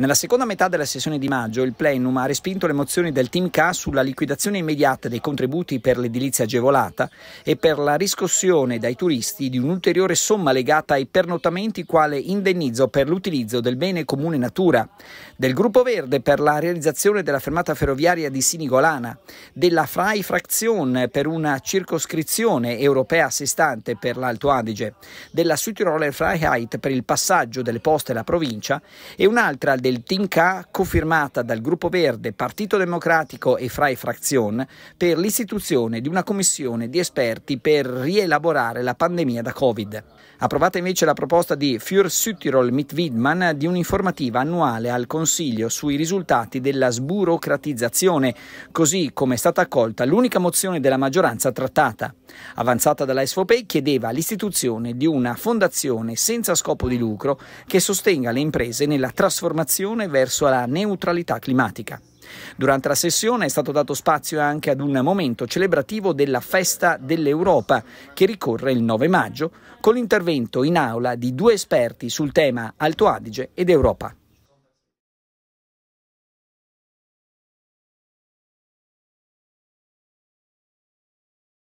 Nella seconda metà della sessione di maggio il Plenum ha respinto le mozioni del Team K sulla liquidazione immediata dei contributi per l'edilizia agevolata e per la riscossione dai turisti di un'ulteriore somma legata ai pernottamenti quale indennizzo per l'utilizzo del bene comune natura, del Gruppo Verde per la realizzazione della fermata ferroviaria di Sinigolana, della Frai Fraktion per una circoscrizione europea a sé stante per l'Alto Adige, della Südtiroler Freiheit per il passaggio delle poste alla provincia e un'altra al del Team K cofirmata dal Gruppo Verde, Partito Democratico e Frai Fraction per l'istituzione di una commissione di esperti per rielaborare la pandemia da Covid. Approvata invece la proposta di Für Südtirol mit Widmann di un'informativa annuale al Consiglio sui risultati della sburocratizzazione, così come è stata accolta l'unica mozione della maggioranza trattata. Avanzata dalla SVP chiedeva l'istituzione di una fondazione senza scopo di lucro che sostenga le imprese nella trasformazione dell'azione verso la neutralità climatica. Durante la sessione è stato dato spazio anche ad un momento celebrativo della Festa dell'Europa, che ricorre il 9 maggio, con l'intervento in aula di due esperti sul tema Alto Adige ed Europa.